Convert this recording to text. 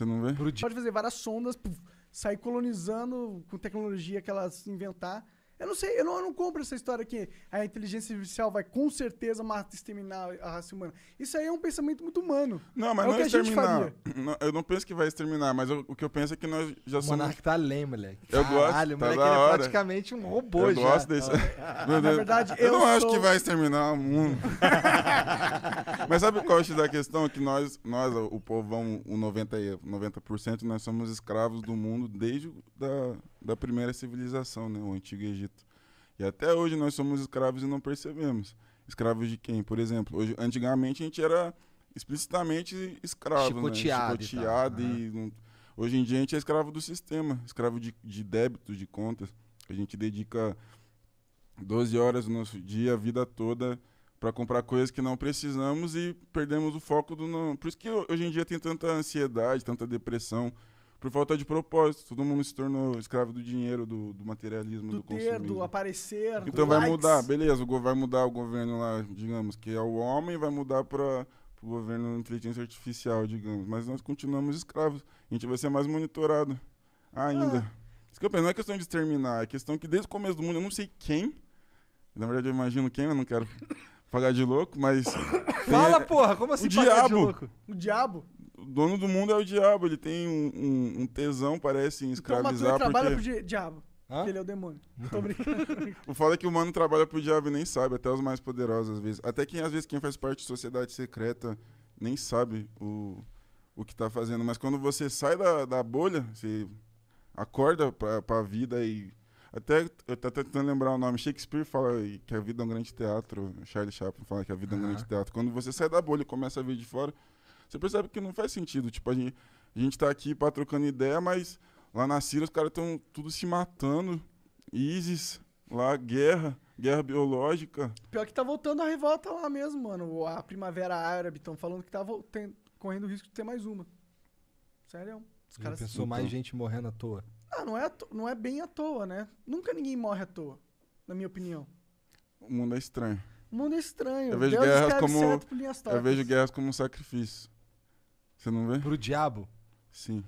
Você não vê? Pode fazer várias sondas, puf, sair colonizando com tecnologia que elas inventar eu não sei, eu não, eu não compro essa história que a inteligência artificial vai com certeza matar, exterminar a raça humana. Isso aí é um pensamento muito humano. Não, mas é não é exterminar. Não, eu não penso que vai exterminar, mas eu, o que eu penso é que nós já somos. O monarca tá além, moleque. Eu Caralho, gosto. Caralho, tá moleque, ele é praticamente um robô eu já. Eu gosto desse. Na verdade, eu, eu não sou... acho que vai exterminar o mundo. mas sabe qual é a questão? Que nós, nós o povo, o 90%, 90 nós somos escravos do mundo desde da da primeira civilização, né? O Antigo Egito. E até hoje nós somos escravos e não percebemos. Escravos de quem? Por exemplo, hoje, antigamente a gente era explicitamente escravo, Chicoteado né? Chicoteado e, tal, e uhum. não... Hoje em dia a gente é escravo do sistema, escravo de, de débitos, de contas. A gente dedica 12 horas do nosso dia, a vida toda, para comprar coisas que não precisamos e perdemos o foco do. Não... Por isso que hoje em dia tem tanta ansiedade, tanta depressão, por falta de propósito. Todo mundo se tornou escravo do dinheiro, do, do materialismo, do, do ter, consumismo. do aparecer, Então do vai likes. mudar, beleza, o vai mudar o governo lá, digamos, que é o homem, vai mudar para o governo inteligência artificial, digamos. Mas nós continuamos escravos. A gente vai ser mais monitorado ainda. Ah. Desculpa, não é questão de exterminar, é questão que desde o começo do mundo, eu não sei quem, na verdade eu imagino quem, eu não quero pagar de louco, mas... Fala, porra, como assim o diabo. O diabo dono do mundo é o diabo, ele tem um, um, um tesão, parece, em escravizar. Então, o Matuê trabalha pro diabo. Hã? Ele é o demônio. Tô brincando. o foda é que o mano trabalha pro diabo e nem sabe, até os mais poderosos às vezes. Até quem às vezes quem faz parte de sociedade secreta nem sabe o, o que tá fazendo. Mas quando você sai da, da bolha, você acorda pra, pra vida e. Até, eu tô tentando lembrar o nome. Shakespeare fala que a vida é um grande teatro. Charlie Chaplin fala que a vida é um grande teatro. Quando você sai da bolha e começa a vir de fora, você percebe que não faz sentido. Tipo, a gente, a gente tá aqui pra trocando ideia, mas lá na Síria os caras estão tudo se matando. ISIS, lá, guerra, guerra biológica. Pior que tá voltando a revolta lá mesmo, mano. A primavera árabe, estão falando que tá voltando, correndo o risco de ter mais uma. Sério. Os caras pensou Então... mais gente morrendo à toa. Ah, não é, não é bem à toa, né? Nunca ninguém morre à toa, na minha opinião. O mundo é estranho. O mundo é estranho. Eu vejo guerras como eu vejo guerras como um sacrifício. Você não vê? Pro diabo? Sim.